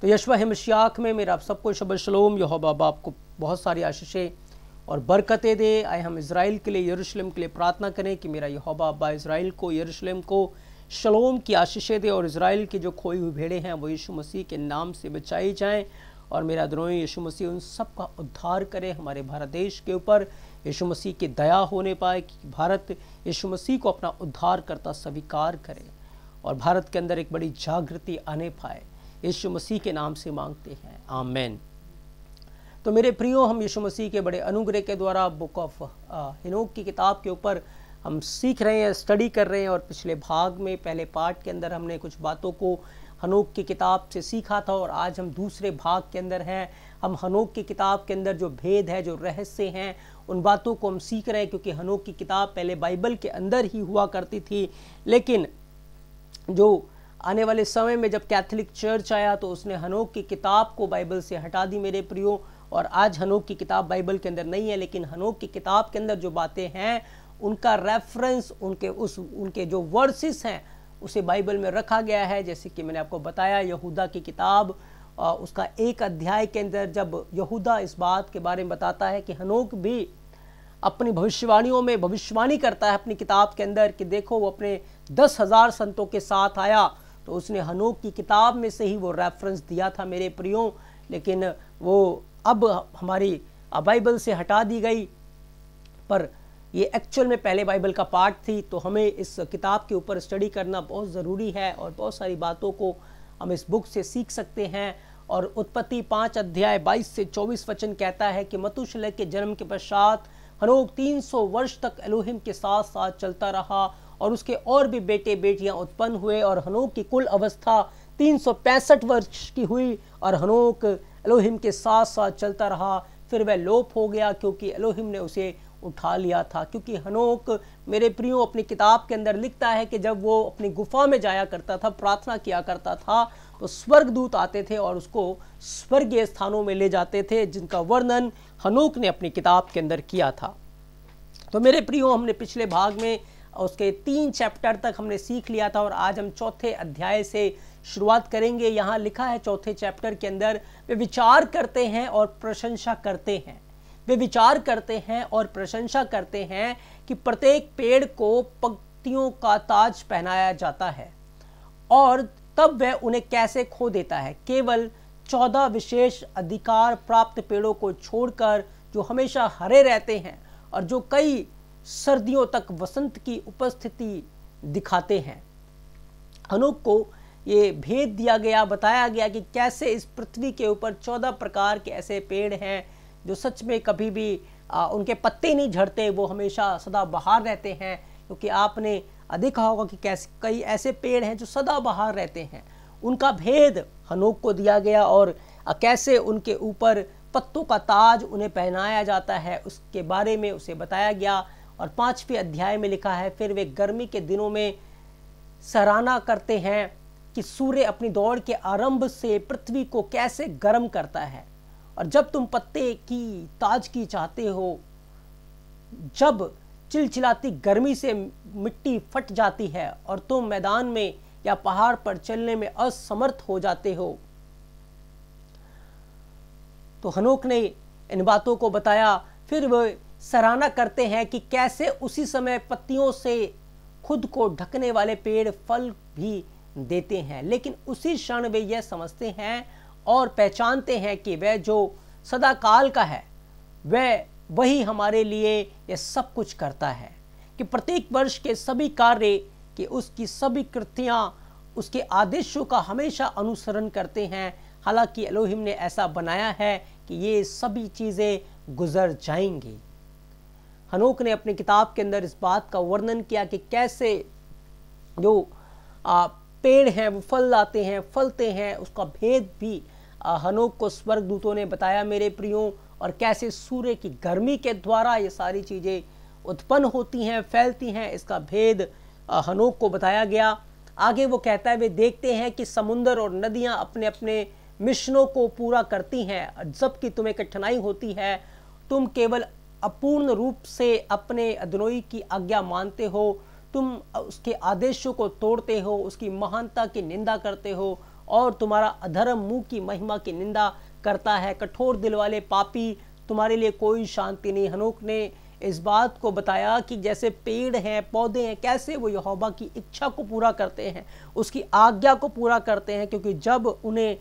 तो यशवा हिमशियाख में मेरा आप सबको शब शलोम यहोबा आपको बहुत सारी आशीषें और बरकतें दे आए हम इसराइल के लिए यरूशलेम के लिए प्रार्थना करें कि मेरा यहोबा अब्बा इसराइल को यरूशलेम को शलोम की आशीषें दे और इसराइल की जो खोई हुई भेड़े हैं वो यीशु मसीह के नाम से बचाई जाएं और मेरा द्रोही यीशु मसीह उन सब का उद्धार करे हमारे भारत देश के ऊपर यीशु मसीह की दया होने पाए कि भारत यीशु मसीह को अपना उद्धार करता स्वीकार करे और भारत के अंदर एक बड़ी जागृति आने पाए यीशु मसीह के नाम से मांगते हैं आमेन तो मेरे प्रियो हम यीशु मसीह के बड़े अनुग्रह के द्वारा बुक ऑफ हिनोक की किताब के ऊपर हम सीख रहे हैं स्टडी कर रहे हैं और पिछले भाग में पहले पार्ट के अंदर हमने कुछ बातों को हनोक की किताब से सीखा था और आज हम दूसरे भाग के अंदर हैं हम हनोक की किताब के अंदर जो भेद है जो रहस्य हैं उन बातों को हम सीख रहे हैं क्योंकि हनोक की किताब पहले बाइबल के अंदर ही हुआ करती थी लेकिन जो आने वाले समय में जब कैथलिक चर्च आया तो उसने हनोक की किताब को बाइबल से हटा दी मेरे प्रियो और आज हनोक की किताब बाइबल के अंदर नहीं है लेकिन हनोक की किताब के अंदर जो बातें हैं उनका रेफरेंस उनके उस उनके जो वर्सेस हैं उसे बाइबल में रखा गया है जैसे कि मैंने आपको बताया यहूदा की किताब उसका एक अध्याय के अंदर जब यहूदा इस बात के बारे में बताता है कि हनोक भी अपनी भविष्यवाणियों में भविष्यवाणी करता है अपनी किताब के अंदर कि देखो वो अपने दस हज़ार संतों के साथ आया तो उसने हनोक की किताब में से ही वो रेफरेंस दिया था मेरे प्रियो लेकिन वो अब हमारी बाइबल से हटा दी गई पर ये एक्चुअल में पहले बाइबल का पार्ट थी तो हमें इस किताब के ऊपर स्टडी करना बहुत ज़रूरी है और बहुत सारी बातों को हम इस बुक से सीख सकते हैं और उत्पत्ति पाँच अध्याय बाईस से चौबीस वचन कहता है कि मतुशल के जन्म के पश्चात हनोक 300 वर्ष तक एलोहिम के साथ साथ चलता रहा और उसके और भी बेटे बेटियां उत्पन्न हुए और हनोक की कुल अवस्था तीन वर्ष की हुई और हनोक एलोहिम के साथ साथ चलता रहा फिर वह लोप हो गया क्योंकि एलोहिम ने उसे उठा लिया था क्योंकि हनोक मेरे प्रियो अपनी किताब के अंदर लिखता है कि जब वो अपनी गुफा में जाया करता था प्रार्थना किया करता था तो स्वर्गदूत आते थे और उसको स्वर्गीय स्थानों में ले जाते थे जिनका वर्णन हनोक ने अपनी किताब के अंदर किया था तो मेरे प्रियो हमने पिछले भाग में उसके तीन चैप्टर तक हमने सीख लिया था और आज हम चौथे अध्याय से शुरुआत करेंगे यहाँ लिखा है चौथे चैप्टर के अंदर वे विचार करते हैं और प्रशंसा करते हैं वे विचार करते हैं और प्रशंसा करते हैं कि प्रत्येक पेड़ को पंक्तियों का ताज पहनाया जाता है और तब वह उन्हें कैसे खो देता है केवल चौदह विशेष अधिकार प्राप्त पेड़ों को छोड़कर जो हमेशा हरे रहते हैं और जो कई सर्दियों तक वसंत की उपस्थिति दिखाते हैं अनूप को ये भेद दिया गया बताया गया कि कैसे इस पृथ्वी के ऊपर चौदह प्रकार के ऐसे पेड़ हैं जो सच में कभी भी आ, उनके पत्ते नहीं झड़ते वो हमेशा सदा बाहर रहते हैं क्योंकि आपने देखा होगा कि कैसे कई ऐसे पेड़ हैं जो सदा बाहर रहते हैं उनका भेद हनोक को दिया गया और कैसे उनके ऊपर पत्तों का ताज उन्हें पहनाया जाता है उसके बारे में उसे बताया गया और पाँचवें अध्याय में लिखा है फिर वे गर्मी के दिनों में सराहना करते हैं कि सूर्य अपनी दौड़ के आरंभ से पृथ्वी को कैसे गर्म करता है और जब तुम पत्ते की ताजगी चाहते हो जब चिलचिलाती गर्मी से मिट्टी फट जाती है और तुम मैदान में या पहाड़ पर चलने में असमर्थ हो जाते हो तो हनोक ने इन बातों को बताया फिर वह सराहना करते हैं कि कैसे उसी समय पत्तियों से खुद को ढकने वाले पेड़ फल भी देते हैं लेकिन उसी क्षण वे यह समझते हैं और पहचानते हैं कि वह जो सदाकाल का है वह वही हमारे लिए यह सब कुछ करता है कि प्रत्येक वर्ष के सभी कार्य कि उसकी सभी कृतियाँ उसके आदेशों का हमेशा अनुसरण करते हैं हालांकि अलोहिम ने ऐसा बनाया है कि ये सभी चीज़ें गुजर जाएंगी हनोक ने अपनी किताब के अंदर इस बात का वर्णन किया कि कैसे जो आ, पेड़ हैं वो फल लाते हैं फलते हैं उसका भेद भी आ, हनोक को स्वर्गदूतों ने बताया मेरे प्रियो और कैसे सूर्य की गर्मी के द्वारा ये सारी चीज़ें उत्पन्न होती हैं फैलती हैं इसका भेद आ, हनोक को बताया गया आगे वो कहता है वे देखते हैं कि समुंदर और नदियाँ अपने अपने मिशनों को पूरा करती हैं जबकि तुम्हें कठिनाई होती है तुम केवल अपूर्ण रूप से अपने अदनोई की आज्ञा मानते हो तुम उसके आदेशों को तोड़ते हो उसकी महानता की निंदा करते हो और तुम्हारा अधर्म मुंह की महिमा की निंदा करता है कठोर दिल वाले पापी तुम्हारे लिए कोई शांति नहीं हनोक ने इस बात को बताया कि जैसे पेड़ हैं पौधे हैं कैसे वो यहोबा की इच्छा को पूरा करते हैं उसकी आज्ञा को पूरा करते हैं क्योंकि जब उन्हें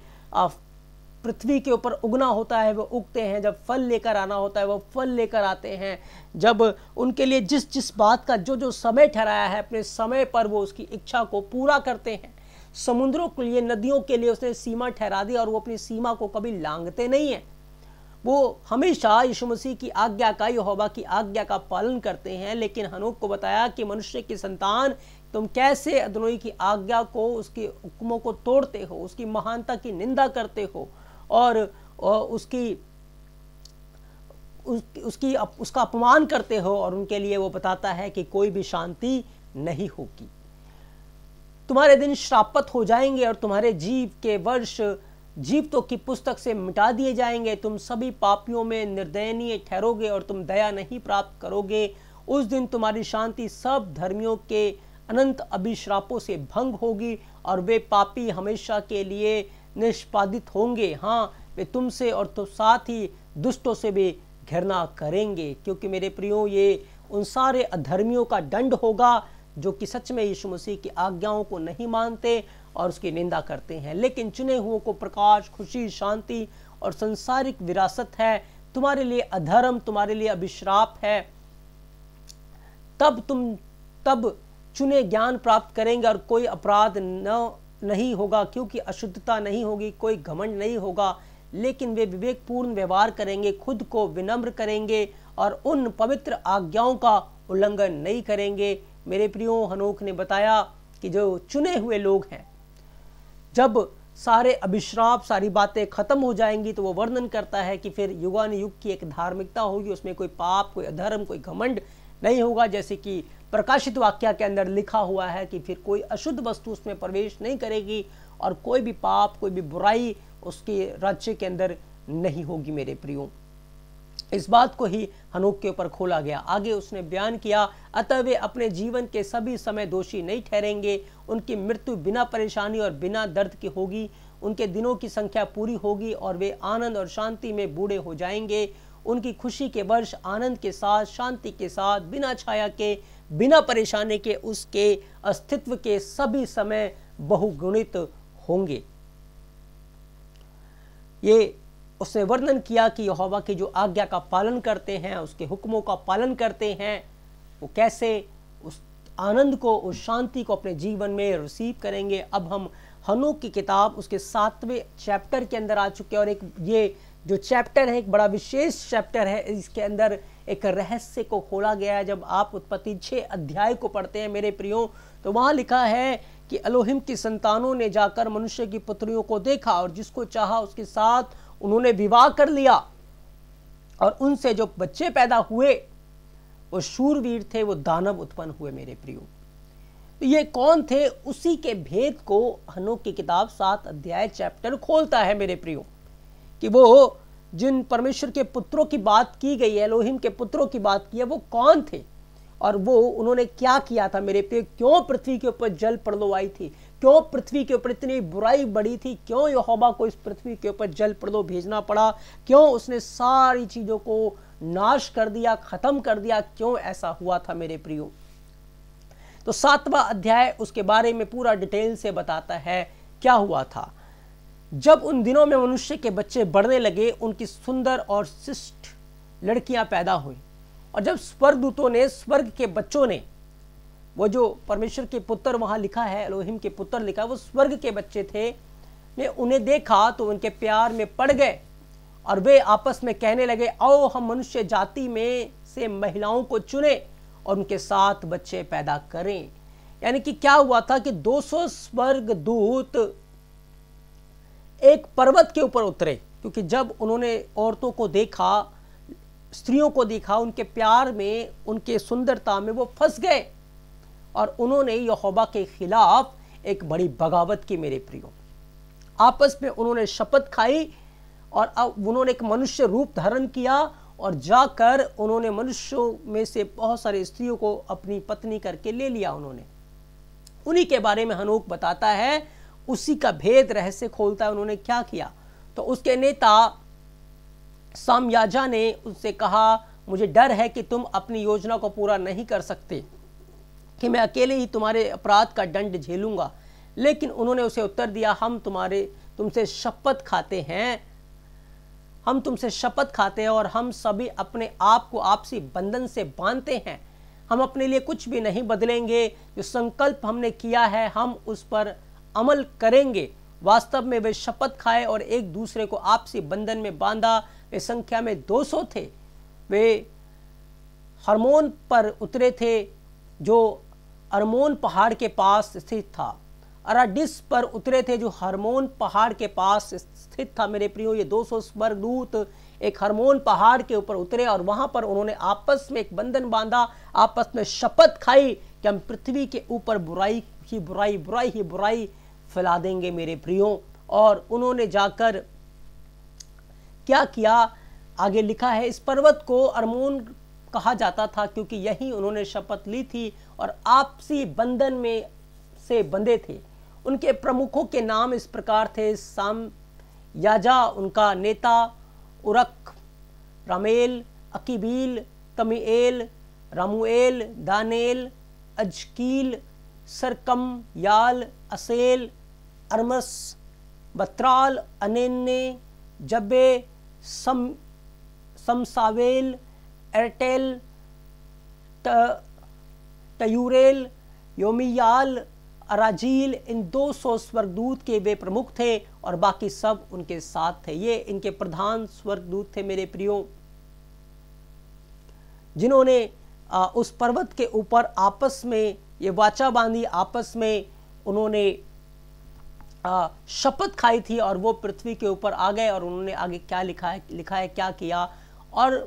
पृथ्वी के ऊपर उगना होता है वो उगते हैं जब फल लेकर आना होता है वो फल लेकर आते हैं जब उनके लिए जिस जिस बात का जो जो समय ठहराया है अपने समय पर वो उसकी इच्छा को पूरा करते हैं समुद्रों के लिए नदियों के लिए उसने सीमा ठहरा दी और वो अपनी सीमा को कभी लांगते नहीं हैं वो हमेशा यीशु मसीह की आज्ञा का यहोवा की आज्ञा का पालन करते हैं लेकिन हनोक को बताया कि मनुष्य की संतान तुम कैसे अदनोई की आज्ञा को उसके हुक्मों को तोड़ते हो उसकी महानता की निंदा करते हो और, उसकी उस, उसकी अप, उसका अपमान करते हो और उनके लिए वो बताता है कि कोई भी शांति नहीं होगी तुम्हारे दिन श्रापत हो जाएंगे और तुम्हारे जीव के वर्ष जीवतों की पुस्तक से मिटा दिए जाएंगे तुम सभी पापियों में निर्दयनीय ठहरोगे और तुम दया नहीं प्राप्त करोगे उस दिन तुम्हारी शांति सब धर्मियों के अनंत अभिश्रापों से भंग होगी और वे पापी हमेशा के लिए निष्पादित होंगे हाँ वे तुमसे और तो साथ ही दुष्टों से भी घृणा करेंगे क्योंकि मेरे प्रियो ये उन सारे अधर्मियों का दंड होगा जो कि सच में यीशु मसीह की आज्ञाओं को नहीं मानते और उसकी निंदा करते हैं लेकिन चुने हुओं को प्रकाश खुशी शांति और संसारिक विरासत है तुम्हारे लिए अधर्म तुम्हारे लिए अभिश्राप है तब तुम तब चुने ज्ञान प्राप्त करेंगे और कोई अपराध न नहीं होगा क्योंकि अशुद्धता नहीं होगी कोई घमंड नहीं होगा लेकिन वे विवेकपूर्ण व्यवहार करेंगे खुद को विनम्र करेंगे और उन पवित्र आज्ञाओं का उल्लंघन नहीं करेंगे मेरे प्रियो हनोख ने बताया कि जो चुने हुए लोग हैं जब सारे अभिश्राप सारी बातें खत्म हो जाएंगी तो वो वर्णन करता है कि फिर युग की एक धार्मिकता होगी उसमें कोई पाप कोई अधर्म कोई घमंड नहीं होगा जैसे कि प्रकाशित वाक्य के अंदर लिखा हुआ है कि फिर कोई अशुद्ध वस्तु उसमें प्रवेश नहीं करेगी और कोई भी पाप कोई भी बुराई उसके राज्य के अंदर नहीं होगी मेरे प्रियो इस बात को ही हनोक के ऊपर खोला गया आगे उसने बयान किया अतः वे अपने जीवन के सभी समय दोषी नहीं ठहरेंगे उनकी मृत्यु बिना परेशानी और बिना दर्द की होगी उनके दिनों की संख्या पूरी होगी और वे आनंद और शांति में बूढ़े हो जाएंगे उनकी खुशी के वर्ष आनंद के साथ शांति के साथ बिना छाया के बिना परेशानी के उसके अस्तित्व के सभी समय बहुगुणित होंगे ये उसने वर्णन किया कि यहोवा की जो आज्ञा का पालन करते हैं उसके हुक्मों का पालन करते हैं वो कैसे उस आनंद को उस शांति को अपने जीवन में रिसीव करेंगे अब हम हनु की किताब उसके सातवें चैप्टर के अंदर आ चुके हैं और एक ये जो चैप्टर है एक बड़ा विशेष चैप्टर है इसके अंदर एक रहस्य को खोला गया है जब आप उत्पत्ति छः अध्याय को पढ़ते हैं मेरे प्रियो तो वहाँ लिखा है कि अलोहिम की संतानों ने जाकर मनुष्य की पुत्रियों को देखा और जिसको चाहा उसके साथ उन्होंने विवाह कर लिया और उनसे जो बच्चे पैदा हुए वो शूरवीर थे वो दानव उत्पन्न हुए मेरे प्रियो तो ये कौन थे उसी के भेद को हनु की किताब सात अध्याय चैप्टर खोलता है मेरे प्रियो कि वो जिन परमेश्वर के पुत्रों की बात की गई है लोहिम के पुत्रों की बात की है वो कौन थे और वो उन्होंने क्या किया था मेरे पे क्यों पृथ्वी के ऊपर जल प्रलोवाई थी क्यों पृथ्वी के ऊपर इतनी बुराई बढ़ी थी क्यों यहोवा को इस पृथ्वी के ऊपर जल प्रलो भेजना पड़ा क्यों उसने सारी चीज़ों को नाश कर दिया खत्म कर दिया क्यों ऐसा हुआ था मेरे प्रियो तो सातवां अध्याय उसके बारे में पूरा डिटेल से बताता है क्या हुआ था जब उन दिनों में मनुष्य के बच्चे बढ़ने लगे उनकी सुंदर और शिष्ट लड़कियां पैदा हुई और जब स्वर्गदूतों ने स्वर्ग के बच्चों ने वो जो परमेश्वर के पुत्र वहाँ लिखा है लोहिम के पुत्र लिखा वो स्वर्ग के बच्चे थे ने उन्हें देखा तो उनके प्यार में पड़ गए और वे आपस में कहने लगे आओ हम मनुष्य जाति में से महिलाओं को चुने और उनके साथ बच्चे पैदा करें यानी कि क्या हुआ था कि 200 स्वर्गदूत एक पर्वत के ऊपर उतरे क्योंकि जब उन्होंने औरतों को देखा स्त्रियों को देखा उनके प्यार में उनके सुंदरता में वो फंस गए और उन्होंने यहोबा के खिलाफ एक बड़ी बगावत की मेरे प्रियो आपस में उन्होंने शपथ खाई और अब उन्होंने एक मनुष्य रूप धारण किया और जाकर उन्होंने मनुष्यों में से बहुत सारे स्त्रियों को अपनी पत्नी करके ले लिया उन्होंने उन्हीं के बारे में हनोक बताता है उसी का भेद रहस्य खोलता है उन्होंने क्या किया तो उसके नेता सामयाजा ने उनसे कहा मुझे डर है कि तुम अपनी योजना को पूरा नहीं कर सकते कि मैं अकेले ही तुम्हारे अपराध का दंड झेलूंगा लेकिन उन्होंने उसे उत्तर दिया हम तुम्हारे तुमसे शपथ खाते हैं हम तुमसे शपथ खाते हैं और हम सभी अपने आप को आपसी बंधन से बांधते हैं हम अपने लिए कुछ भी नहीं बदलेंगे जो संकल्प हमने किया है हम उस पर अमल करेंगे वास्तव में वे शपथ खाए और एक दूसरे को आपसी बंधन में बांधा वे संख्या में 200 थे वे हार्मोन पर उतरे थे जो अरमोन पहाड़ के पास स्थित था अराडिस पर उतरे थे जो हार्मोन पहाड़ के पास स्थित था मेरे प्रियो ये 200 स्वर्गदूत एक हार्मोन पहाड़ के ऊपर उतरे और वहां पर उन्होंने आपस में एक बंधन बांधा आपस में शपथ खाई कि हम पृथ्वी के ऊपर बुराई ही बुराई बुराई ही बुराई फैला देंगे मेरे प्रियो और उन्होंने जाकर क्या किया आगे लिखा है इस पर्वत को अरमोन कहा जाता था क्योंकि यही उन्होंने शपथ ली थी और आपसी बंधन में से बंधे थे उनके प्रमुखों के नाम इस प्रकार थे साम याजा उनका नेता उरक रामेल अकीबील तमीएल रामुएल दानेल अजकील सरकम याल असेल अर्मस बत्राल अनेन्ने जबे सम समसावेल एरटेल तयूरेल योमियाल अराजील इन 200 स्वर्गदूत के वे प्रमुख थे और बाकी सब उनके साथ थे ये इनके प्रधान स्वर्गदूत थे मेरे प्रियो जिन्होंने उस पर्वत के ऊपर आपस में ये वाचा बांधी आपस में उन्होंने शपथ खाई थी और वो पृथ्वी के ऊपर आ गए और उन्होंने आगे क्या लिखा है लिखा है क्या किया और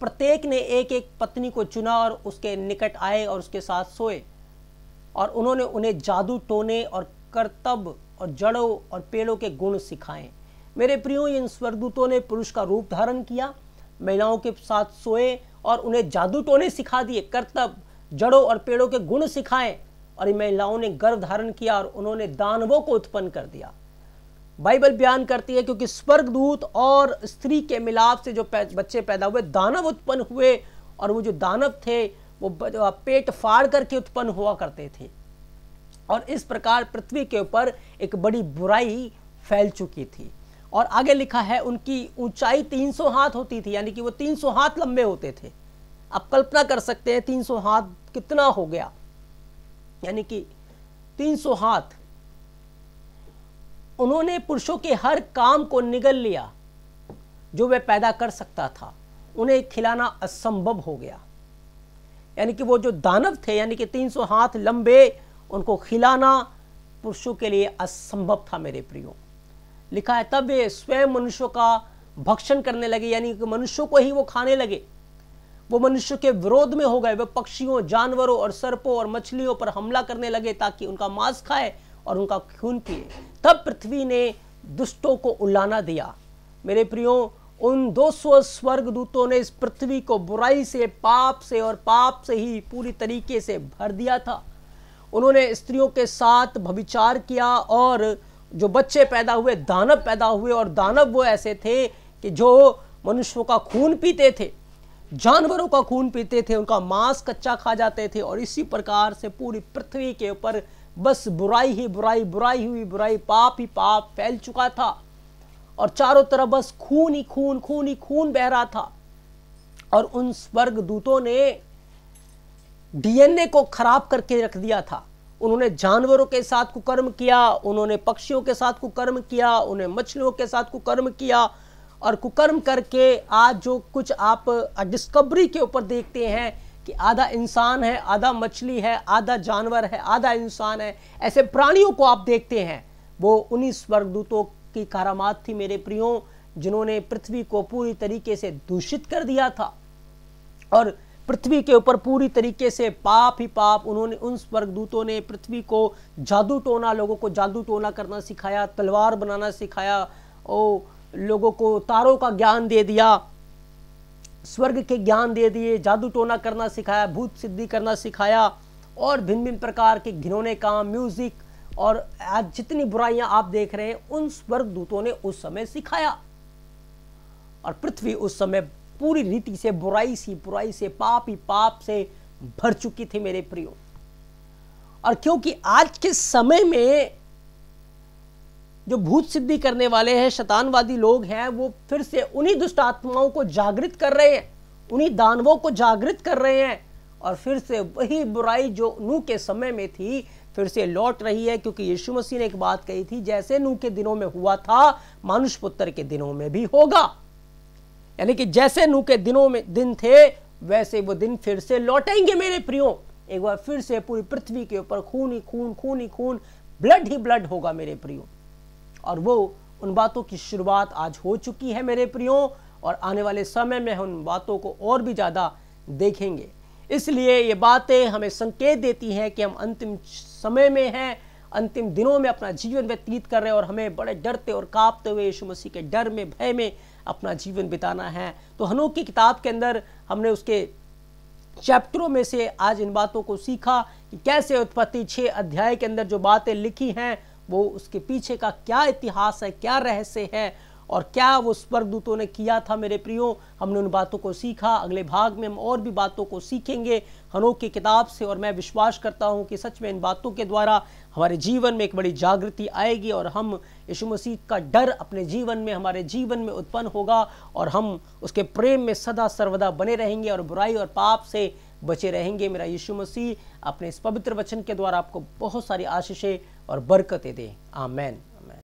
प्रत्येक ने एक एक पत्नी को चुना और उसके निकट आए और उसके साथ सोए और उन्होंने उन्हें जादू टोने और करतब और जड़ों और पेड़ों के गुण सिखाए मेरे प्रियो इन स्वर्गदूतों ने पुरुष का रूप धारण किया महिलाओं के साथ सोए और उन्हें जादू टोने सिखा दिए करतब जड़ों और पेड़ों के गुण सिखाएं और इन महिलाओं ने गर्व धारण किया और उन्होंने दानवों को उत्पन्न कर दिया बाइबल बयान करती है क्योंकि स्वर्गदूत और स्त्री के मिलाप से जो पै, बच्चे पैदा हुए दानव उत्पन्न हुए और वो जो दानव थे वो पेट फाड़ करके उत्पन्न हुआ करते थे और इस प्रकार पृथ्वी के ऊपर एक बड़ी बुराई फैल चुकी थी और आगे लिखा है उनकी ऊंचाई 300 हाथ होती थी यानी कि वो 300 हाथ लंबे होते थे आप कल्पना कर सकते हैं 300 हाथ कितना हो गया यानी कि 300 हाथ उन्होंने पुरुषों के हर काम को निगल लिया जो वह पैदा कर सकता था उन्हें खिलाना असंभव हो गया यानी कि वो जो दानव थे यानी कि 300 हाथ लंबे उनको खिलाना पुरुषों के लिए असंभव था मेरे प्रियो लिखा है तब वे स्वयं मनुष्यों का भक्षण करने लगे यानी कि मनुष्यों को ही वो खाने लगे वो मनुष्य के विरोध में हो गए वे पक्षियों जानवरों और सर्पों और मछलियों पर हमला करने लगे ताकि उनका मांस खाए और उनका खून पिए तब पृथ्वी ने दुष्टों को उलाना दिया मेरे प्रियो उन 200 स्वर्गदूतों ने इस पृथ्वी को बुराई से पाप से और पाप से ही पूरी तरीके से भर दिया था उन्होंने स्त्रियों के साथ भविचार किया और जो बच्चे पैदा हुए दानव पैदा हुए और दानव वो ऐसे थे कि जो मनुष्यों का खून पीते थे जानवरों का खून पीते थे उनका मांस कच्चा खा जाते थे और इसी प्रकार से पूरी पृथ्वी के ऊपर बस बुराई ही बुराई बुराई हुई बुराई पाप ही पाप फैल चुका था और चारों तरफ बस खून ही खून खून ही खून बह रहा था और उन स्वर्ग दूतों ने डीएनए को खराब करके रख दिया था उन्होंने जानवरों के साथ कुकर्म किया उन्होंने पक्षियों के साथ कुकर्म किया उन्हें मछलियों के साथ कुकर्म किया और कुकर्म करके आज जो कुछ आप डिस्कवरी के ऊपर देखते हैं कि आधा इंसान है आधा मछली है आधा जानवर है आधा इंसान है ऐसे प्राणियों को आप देखते हैं वो उन्हीं स्वर्गदूतों की कारामात थी मेरे प्रियो जिन्होंने पृथ्वी को पूरी तरीके से दूषित कर दिया था और पृथ्वी के ऊपर पूरी तरीके से पाप ही पाप उन्होंने उन स्वर्गदूतों ने पृथ्वी को जादू टोना लोगों को जादू टोना करना सिखाया तलवार बनाना सिखाया ओ लोगों को तारों का ज्ञान दे दिया स्वर्ग के ज्ञान दे दिए जादू टोना करना सिखाया भूत सिद्धि करना सिखाया और भिन्न भिन्न प्रकार के घिनौने काम म्यूज़िक और आज जितनी बुराइयां आप देख रहे हैं उन स्वर्ग दूतों ने उस समय सिखाया और पृथ्वी उस समय पूरी रीति से बुराई सी बुराई से पाप ही पाप से भर चुकी थी मेरे प्रियो और क्योंकि आज के समय में जो भूत सिद्धि करने वाले हैं शतानवादी लोग हैं वो फिर से उन्हीं दुष्ट आत्माओं को जागृत कर रहे हैं उन्हीं दानवों को जागृत कर रहे हैं और फिर से वही बुराई जो नू के समय में थी फिर से लौट रही है क्योंकि यीशु मसीह ने एक बात कही थी जैसे नू के दिनों में हुआ था मानुष पुत्र के दिनों में भी होगा यानी कि जैसे नू के दिनों में दिन थे वैसे वो दिन फिर से लौटेंगे मेरे प्रियो एक बार फिर से पूरी पृथ्वी के ऊपर खून ही खून खून ही खून ब्लड ही ब्लड होगा मेरे प्रियो और वो उन बातों की शुरुआत आज हो चुकी है मेरे प्रियो और आने वाले समय में हम उन बातों को और भी ज़्यादा देखेंगे इसलिए ये बातें हमें संकेत देती हैं कि हम अंतिम समय में हैं अंतिम दिनों में अपना जीवन व्यतीत कर रहे हैं और हमें बड़े डरते और कांपते हुए यीशु मसीह के डर में भय में अपना जीवन बिताना है तो हनोक की किताब के अंदर हमने उसके चैप्टरों में से आज इन बातों को सीखा कि कैसे उत्पत्ति छः अध्याय के अंदर जो बातें लिखी हैं वो उसके पीछे का क्या इतिहास है क्या रहस्य है और क्या वो स्वर्गदूतों ने किया था मेरे प्रियो हमने उन बातों को सीखा अगले भाग में हम और भी बातों को सीखेंगे हनोक की किताब से और मैं विश्वास करता हूँ कि सच में इन बातों के द्वारा हमारे जीवन में एक बड़ी जागृति आएगी और हम यशु मसीह का डर अपने जीवन में हमारे जीवन में उत्पन्न होगा और हम उसके प्रेम में सदा सर्वदा बने रहेंगे और बुराई और पाप से बचे रहेंगे मेरा यीशु मसीह अपने इस पवित्र वचन के द्वारा आपको बहुत सारी आशीषें और बरकतें दें आमैन